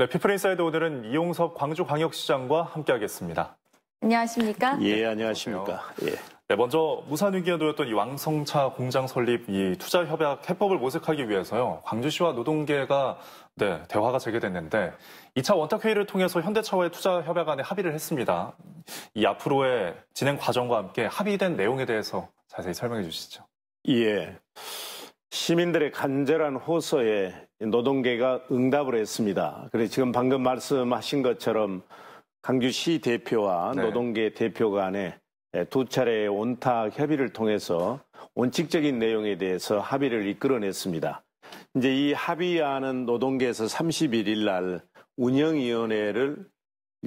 네, 피플인사이드 오늘은 이용섭 광주광역시장과 함께하겠습니다. 안녕하십니까? 예, 안녕하십니까? 예. 네, 먼저 무산 위기에 놓였던 이 왕성차 공장 설립 이 투자 협약 해법을 모색하기 위해서요. 광주시와 노동계가 네, 대화가 재개됐는데 2차 원탁 회의를 통해서 현대차와의 투자 협약안에 합의를 했습니다. 이 앞으로의 진행 과정과 함께 합의된 내용에 대해서 자세히 설명해 주시죠. 예. 시민들의 간절한 호소에 노동계가 응답을 했습니다. 그래서 지금 방금 말씀하신 것처럼 강주시 대표와 네. 노동계 대표 간에 두 차례 의 온탁 협의를 통해서 원칙적인 내용에 대해서 합의를 이끌어냈습니다. 이제 이합의하는 노동계에서 31일 날 운영위원회를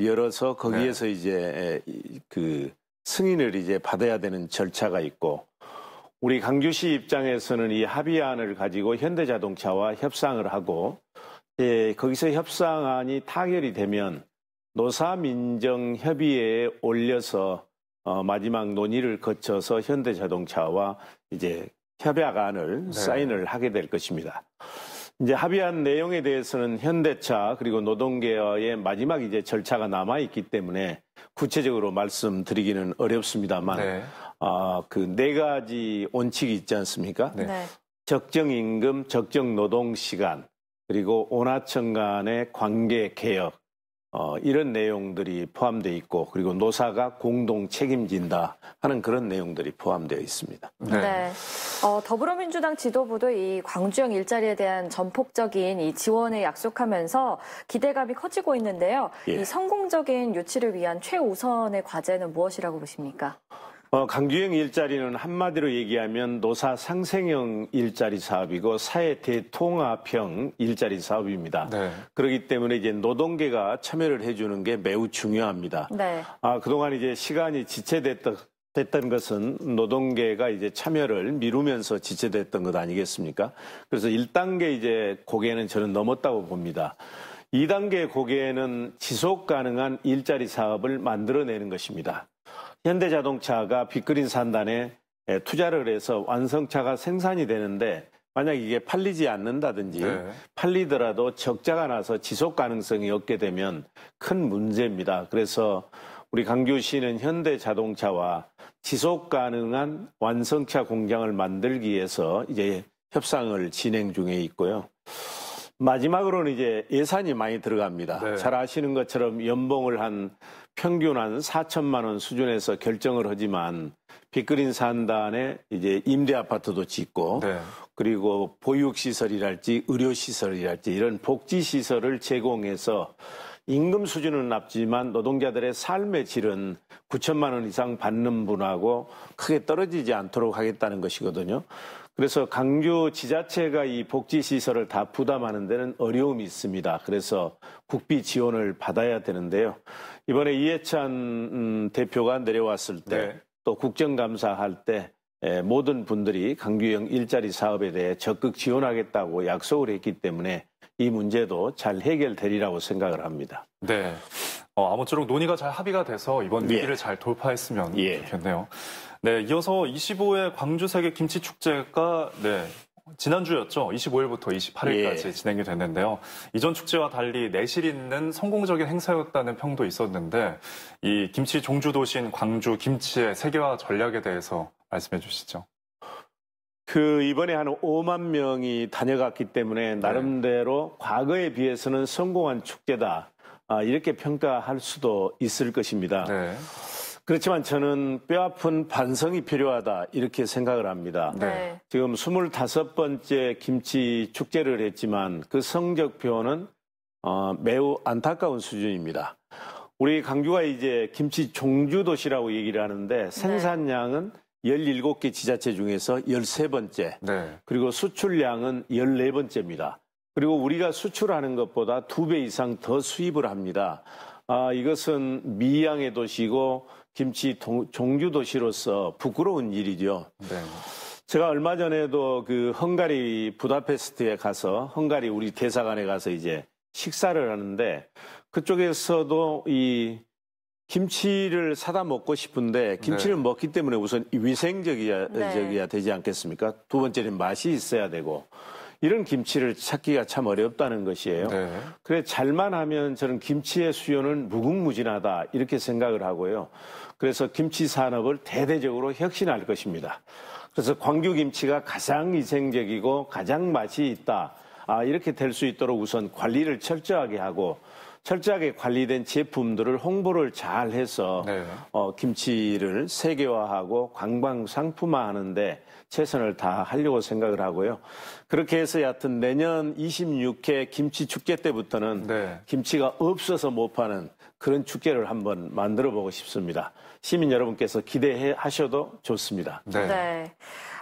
열어서 거기에서 네. 이제 그 승인을 이제 받아야 되는 절차가 있고 우리 강주시 입장에서는 이 합의안을 가지고 현대자동차와 협상을 하고 예, 거기서 협상안이 타결이 되면 노사민정협의회에 올려서 어, 마지막 논의를 거쳐서 현대자동차와 이제 협약안을 네. 사인을 하게 될 것입니다. 이제 합의한 내용에 대해서는 현대차 그리고 노동계의 마지막 이제 절차가 남아 있기 때문에 구체적으로 말씀드리기는 어렵습니다만 네. 아, 그네 가지 원칙이 있지 않습니까? 네. 네. 적정 임금, 적정 노동 시간, 그리고 온하청 간의 관계 개혁, 어, 이런 내용들이 포함되어 있고, 그리고 노사가 공동 책임진다 하는 그런 내용들이 포함되어 있습니다. 네. 네. 어, 더불어민주당 지도부도 이 광주형 일자리에 대한 전폭적인 이 지원을 약속하면서 기대감이 커지고 있는데요. 예. 이 성공적인 유치를 위한 최우선의 과제는 무엇이라고 보십니까? 어, 강규영 일자리는 한마디로 얘기하면 노사 상생형 일자리 사업이고 사회 대통합형 일자리 사업입니다. 네. 그렇기 때문에 이제 노동계가 참여를 해주는 게 매우 중요합니다. 네. 아 그동안 이제 시간이 지체됐던 됐던 것은 노동계가 이제 참여를 미루면서 지체됐던 것 아니겠습니까? 그래서 1단계 이제 고개는 저는 넘었다고 봅니다. 2단계 고개는 지속 가능한 일자리 사업을 만들어내는 것입니다. 현대자동차가 빅그린 산단에 예, 투자를 해서 완성차가 생산이 되는데 만약 이게 팔리지 않는다든지 네. 팔리더라도 적자가 나서 지속 가능성이 없게 되면 큰 문제입니다. 그래서 우리 강규씨는 현대자동차와 지속 가능한 완성차 공장을 만들기 위해서 이제 협상을 진행 중에 있고요. 마지막으로는 이제 예산이 많이 들어갑니다. 네. 잘 아시는 것처럼 연봉을 한 평균 한 4천만 원 수준에서 결정을 하지만 빅그린 산단에 이제 임대 아파트도 짓고 네. 그리고 보육시설이랄지 의료시설이랄지 이런 복지시설을 제공해서 임금 수준은 낮지만 노동자들의 삶의 질은 9천만 원 이상 받는 분하고 크게 떨어지지 않도록 하겠다는 것이거든요. 그래서 강주 지자체가 이 복지시설을 다 부담하는 데는 어려움이 있습니다. 그래서 국비 지원을 받아야 되는데요. 이번에 이해찬 음, 대표가 내려왔을 때, 네. 또 국정감사할 때, 예, 모든 분들이 강규형 일자리 사업에 대해 적극 지원하겠다고 약속을 했기 때문에 이 문제도 잘 해결되리라고 생각을 합니다. 네. 어, 아무쪼록 논의가 잘 합의가 돼서 이번 예. 위기를 예. 잘 돌파했으면 예. 좋겠네요. 네, 이어서 25회 광주 세계 김치 축제가 네, 지난주였죠. 25일부터 28일까지 예. 진행이 됐는데요. 이전 축제와 달리 내실 있는 성공적인 행사였다는 평도 있었는데 이 김치 종주 도시인 광주 김치의 세계화 전략에 대해서 말씀해 주시죠. 그 이번에 한 5만 명이 다녀갔기 때문에 네. 나름대로 과거에 비해서는 성공한 축제다. 아, 이렇게 평가할 수도 있을 것입니다. 네. 그렇지만 저는 뼈아픈 반성이 필요하다 이렇게 생각을 합니다. 네. 네. 지금 25번째 김치 축제를 했지만 그 성적표는 어, 매우 안타까운 수준입니다. 우리 강주가 이제 김치 종주 도시라고 얘기를 하는데 네. 생산량은 네. 17개 지자체 중에서 13번째. 네. 그리고 수출량은 14번째입니다. 그리고 우리가 수출하는 것보다 두 배 이상 더 수입을 합니다. 아, 이것은 미양의 도시고 김치 동, 종주 도시로서 부끄러운 일이죠. 네. 제가 얼마 전에도 그 헝가리 부다페스트에 가서 헝가리 우리 대사관에 가서 이제 식사를 하는데 그쪽에서도 이 김치를 사다 먹고 싶은데 김치를 네. 먹기 때문에 우선 위생적이야 네. 되지 않겠습니까? 두 번째는 맛이 있어야 되고 이런 김치를 찾기가 참 어렵다는 것이에요. 네. 그래 잘만 하면 저는 김치의 수요는 무궁무진하다 이렇게 생각을 하고요. 그래서 김치 산업을 대대적으로 혁신할 것입니다. 그래서 광주 김치가 가장 위생적이고 가장 맛이 있다. 아, 이렇게 될 수 있도록 우선 관리를 철저하게 하고 철저하게 관리된 제품들을 홍보를 잘 해서 네. 어, 김치를 세계화하고 관광 상품화하는데 최선을 다하려고 생각을 하고요. 그렇게 해서 여하튼 내년 26회 김치 축제 때부터는 네. 김치가 없어서 못 파는 그런 축제를 한번 만들어 보고 싶습니다. 시민 여러분께서 기대하셔도 좋습니다. 네. 네.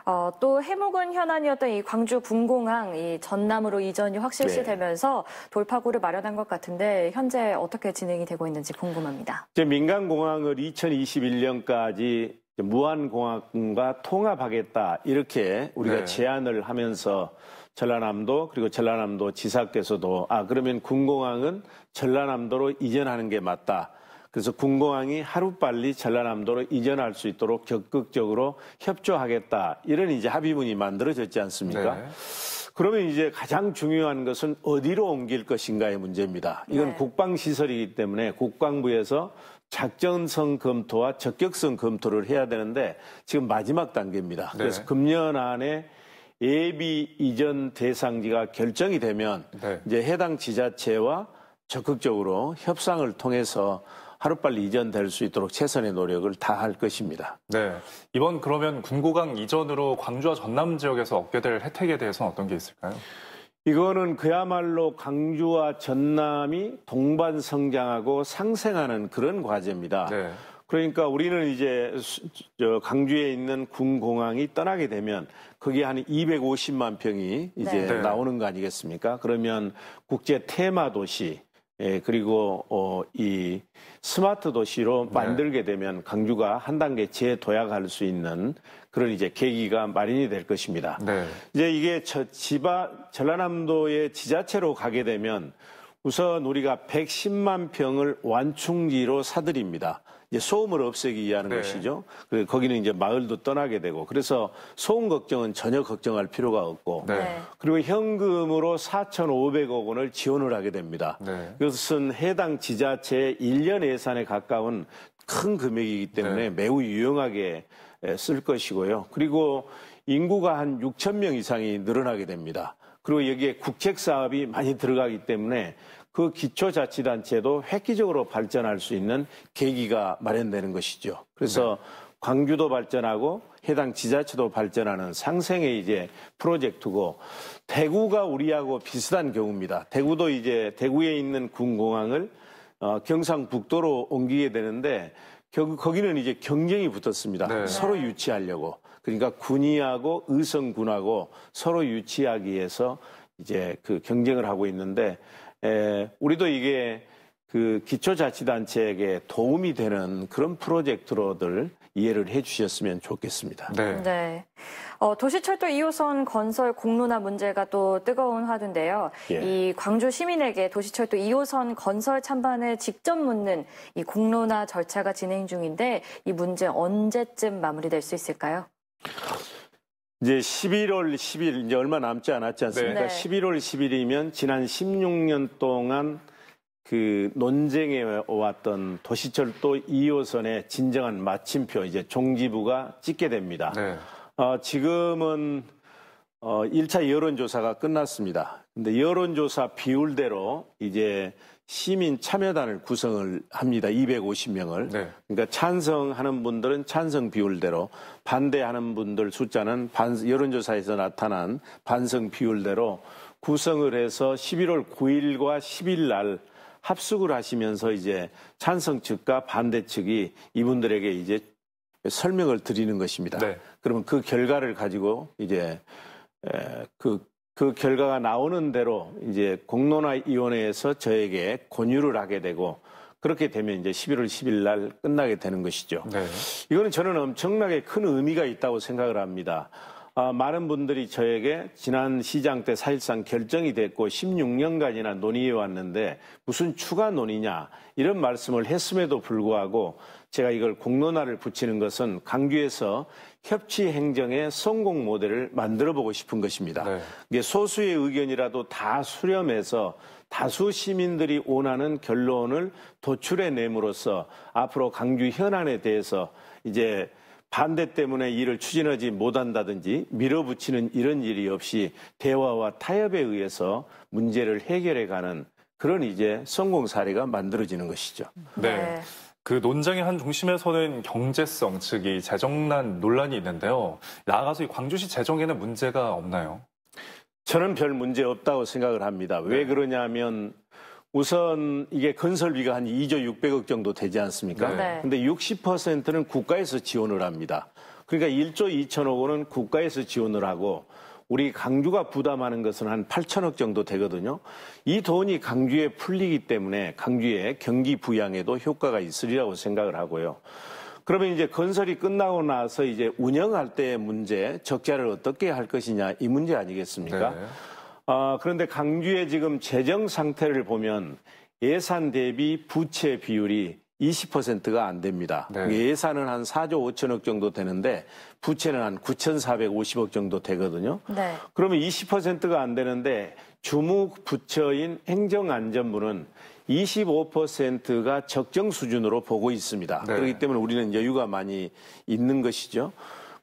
어, 또 해묵은 현안이었던 이 광주 군공항 이 전남으로 이전이 확실시되면서 네. 돌파구를 마련한 것 같은데 현재 어떻게 진행이 되고 있는지 궁금합니다. 민간 공항을 2021년까지 무한공항과 통합하겠다 이렇게 우리가 네. 제안을 하면서 전라남도 그리고 전라남도 지사께서도 아 그러면 군공항은 전라남도로 이전하는 게 맞다. 그래서 군공항이 하루빨리 전라남도로 이전할 수 있도록 적극적으로 협조하겠다. 이런 이제 합의문이 만들어졌지 않습니까? 네. 그러면 이제 가장 중요한 것은 어디로 옮길 것인가의 문제입니다. 이건 네. 국방시설이기 때문에 국방부에서 작전성 검토와 적격성 검토를 해야 되는데 지금 마지막 단계입니다. 네. 그래서 금년 안에 예비 이전 대상지가 결정이 되면 네. 이제 해당 지자체와 적극적으로 협상을 통해서 하루빨리 이전될 수 있도록 최선의 노력을 다할 것입니다. 네. 이번 그러면 군고강 이전으로 광주와 전남 지역에서 얻게 될 혜택에 대해서는 어떤 게 있을까요? 이거는 그야말로 광주와 전남이 동반 성장하고 상생하는 그런 과제입니다. 네. 그러니까 우리는 이제 광주에 있는 군공항이 떠나게 되면 그게 한 250만 평이 이제 네. 나오는 거 아니겠습니까? 그러면 국제 테마 도시 예, 그리고 어, 이 스마트 도시로 네. 만들게 되면 광주가 한 단계 재도약할 수 있는 그런 이제 계기가 마련이 될 것입니다. 네. 이제 이게 저, 지바 전라남도의 지자체로 가게 되면 우선 우리가 110만 평을 완충지로 사들입니다. 소음을 없애기 위한 네. 것이죠. 그 거기는 이제 마을도 떠나게 되고 그래서 소음 걱정은 전혀 걱정할 필요가 없고 네. 그리고 현금으로 4,500억 원을 지원을 하게 됩니다. 네. 이것은 해당 지자체의 1년 예산에 가까운 큰 금액이기 때문에 네. 매우 유용하게 쓸 것이고요. 그리고 인구가 한 6천 명 이상이 늘어나게 됩니다. 그리고 여기에 국책 사업이 많이 들어가기 때문에 그 기초자치단체도 획기적으로 발전할 수 있는 계기가 마련되는 것이죠. 그래서 네. 광주도 발전하고 해당 지자체도 발전하는 상생의 이제 프로젝트고 대구가 우리하고 비슷한 경우입니다. 대구도 이제 대구에 있는 군공항을 어, 경상북도로 옮기게 되는데 결국 거기는 이제 경쟁이 붙었습니다. 네. 서로 유치하려고. 그러니까 군의하고 의성군하고 서로 유치하기 위해서 이제 그 경쟁을 하고 있는데 에, 예, 우리도 이게 그 기초자치단체에게 도움이 되는 그런 프로젝트로들 이해를 해주셨으면 좋겠습니다. 네. 네. 어, 도시철도 2호선 건설 공론화 문제가 또 뜨거운 화두인데요. 예. 이 광주 시민에게 도시철도 2호선 건설 찬반을 직접 묻는 이 공론화 절차가 진행 중인데 이 문제 언제쯤 마무리될 수 있을까요? 이제 11월 10일 이제 얼마 남지 않았지 않습니까? 네. 11월 10일이면 지난 16년 동안 그 논쟁에 왔던 도시철도 2호선의 진정한 마침표 이제 종지부가 찍게 됩니다. 네. 어, 지금은 어, 1차 여론조사가 끝났습니다. 근데 여론조사 비율대로 이제 시민 참여단을 구성을 합니다. 250명을. 네. 그러니까 찬성하는 분들은 찬성 비율대로, 반대하는 분들 숫자는 반, 여론조사에서 나타난 반성 비율대로 구성을 해서 11월 9일과 10일 날 합숙을 하시면서 이제 찬성 측과 반대 측이 이분들에게 이제 설명을 드리는 것입니다. 네. 그러면 그 결과를 가지고 이제 그, 그 결과가 나오는 대로 이제 공론화위원회에서 저에게 권유를 하게 되고 그렇게 되면 이제 11월 10일 날 끝나게 되는 것이죠. 네. 이거는 저는 엄청나게 큰 의미가 있다고 생각을 합니다. 아, 많은 분들이 저에게 지난 시장 때 사실상 결정이 됐고 16년간이나 논의해 왔는데 무슨 추가 논의냐 이런 말씀을 했음에도 불구하고 제가 이걸 공론화를 붙이는 것은 강규에서 협치 행정의 성공 모델을 만들어 보고 싶은 것입니다. 네. 소수의 의견이라도 다 수렴해서 다수 시민들이 원하는 결론을 도출해냄으로써 앞으로 강주 현안에 대해서 이제 반대 때문에 일을 추진하지 못한다든지 밀어붙이는 이런 일이 없이 대화와 타협에 의해서 문제를 해결해가는 그런 이제 성공 사례가 만들어지는 것이죠. 네. 네. 그 논쟁의 한 중심에서는 경제성, 즉이 재정난 논란이 있는데요. 나아가서 이 광주시 재정에는 문제가 없나요? 저는 별 문제 없다고 생각을 합니다. 왜 네. 그러냐면 우선 이게 건설비가 한 2조 600억 정도 되지 않습니까? 네. 네. 근데 60%는 국가에서 지원을 합니다. 그러니까 1조 2천억 원은 국가에서 지원을 하고 우리 강주가 부담하는 것은 한 8천억 정도 되거든요. 이 돈이 강주에 풀리기 때문에 강주의 경기 부양에도 효과가 있으리라고 생각을 하고요. 그러면 이제 건설이 끝나고 나서 이제 운영할 때의 문제, 적자를 어떻게 할 것이냐 이 문제 아니겠습니까? 네. 어, 그런데 강주의 지금 재정 상태를 보면 예산 대비 부채 비율이 20%가 안 됩니다. 네. 그러니까 예산은 한 4조 5천억 정도 되는데 부채는 한 9,450억 정도 되거든요. 네. 그러면 20%가 안 되는데 주무 부처인 행정안전부는 25%가 적정 수준으로 보고 있습니다. 네. 그렇기 때문에 우리는 여유가 많이 있는 것이죠.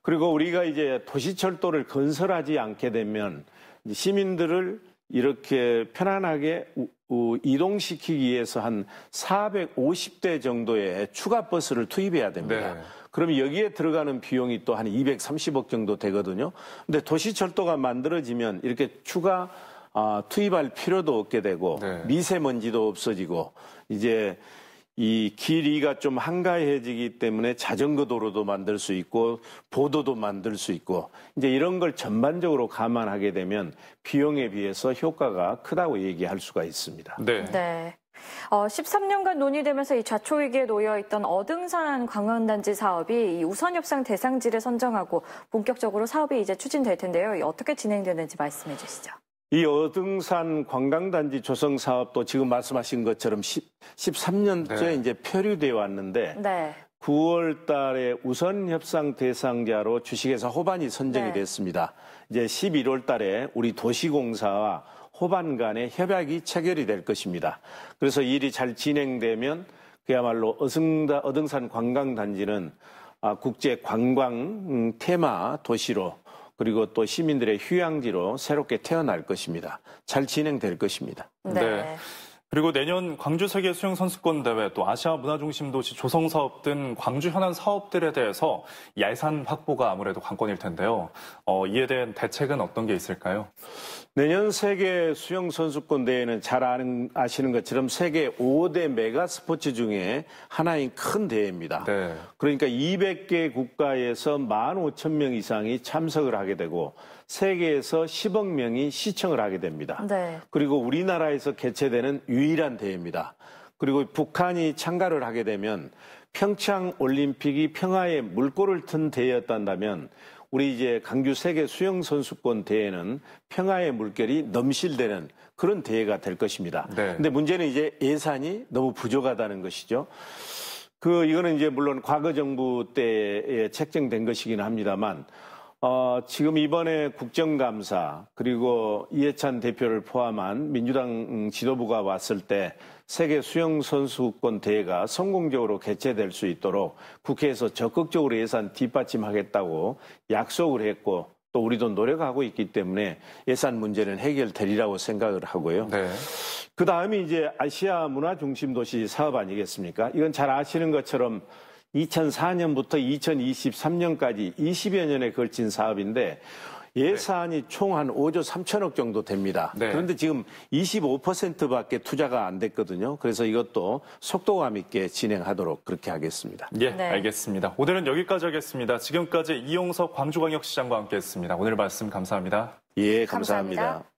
그리고 우리가 이제 도시철도를 건설하지 않게 되면 시민들을 이렇게 편안하게 어, 이동시키기 위해서 한 450대 정도의 추가 버스를 투입해야 됩니다. 네. 그럼 여기에 들어가는 비용이 또 한 230억 정도 되거든요. 근데 도시철도가 만들어지면 이렇게 추가 아, 투입할 필요도 없게 되고 네. 미세먼지도 없어지고 이제 이 길이가 좀 한가해지기 때문에 자전거 도로도 만들 수 있고 보도도 만들 수 있고 이제 이런 걸 전반적으로 감안하게 되면 비용에 비해서 효과가 크다고 얘기할 수가 있습니다. 네. 네. 어, 13년간 논의되면서 이 좌초위기에 놓여 있던 어등산 관광단지 사업이 우선협상 대상지를 선정하고 본격적으로 사업이 이제 추진될 텐데요. 어떻게 진행되는지 말씀해 주시죠. 이 어등산 관광단지 조성 사업도 지금 말씀하신 것처럼 10, 13년째 네. 이제 표류되어 왔는데 네. 9월 달에 우선 협상 대상자로 주식회사 호반이 선정이 네. 됐습니다. 이제 11월 달에 우리 도시공사와 호반 간의 협약이 체결이 될 것입니다. 그래서 일이 잘 진행되면 그야말로 어승다, 어등산 관광단지는 아, 국제 관광 음, 테마 도시로 그리고 또 시민들의 휴양지로 새롭게 태어날 것입니다. 잘 진행될 것입니다. 네. 네. 그리고 내년 광주 세계 수영 선수권 대회 또 아시아 문화 중심 도시 조성 사업 등 광주 현안 사업들에 대해서 예산 확보가 아무래도 관건일 텐데요. 어, 이에 대한 대책은 어떤 게 있을까요? 내년 세계 수영 선수권 대회는 잘 아는, 아시는 것처럼 세계 5대 메가 스포츠 중에 하나인 큰 대회입니다. 네. 그러니까 200개 국가에서 15,000명 이상이 참석을 하게 되고 세계에서 10억 명이 시청을 하게 됩니다. 네. 그리고 우리나라에서 개최되는 유일한 대회입니다. 그리고 북한이 참가를 하게 되면 평창 올림픽이 평화의 물꼬를 튼 대회였단다면 우리 이제 강규 세계 수영 선수권 대회는 평화의 물결이 넘실대는 그런 대회가 될 것입니다. 네. 근데 문제는 이제 예산이 너무 부족하다는 것이죠. 그 이거는 이제 물론 과거 정부 때에 책정된 것이긴 합니다만 어, 지금 이번에 국정감사 그리고 이해찬 대표를 포함한 민주당 지도부가 왔을 때 세계 수영선수권 대회가 성공적으로 개최될 수 있도록 국회에서 적극적으로 예산 뒷받침하겠다고 약속을 했고 또 우리도 노력하고 있기 때문에 예산 문제는 해결되리라고 생각을 하고요. 네. 그 다음이 이제 아시아 문화 중심 도시 사업 아니겠습니까? 이건 잘 아시는 것처럼 2004년부터 2023년까지 20여 년에 걸친 사업인데 예산이 네. 총한 5조 3천억 정도 됩니다. 네. 그런데 지금 25%밖에 투자가 안 됐거든요. 그래서 이것도 속도감 있게 진행하도록 그렇게 하겠습니다. 예, 네. 알겠습니다. 오늘은 여기까지 하겠습니다. 지금까지 이용석 광주광역시장과 함께했습니다. 오늘 말씀 감사합니다. 예, 감사합니다. 감사합니다.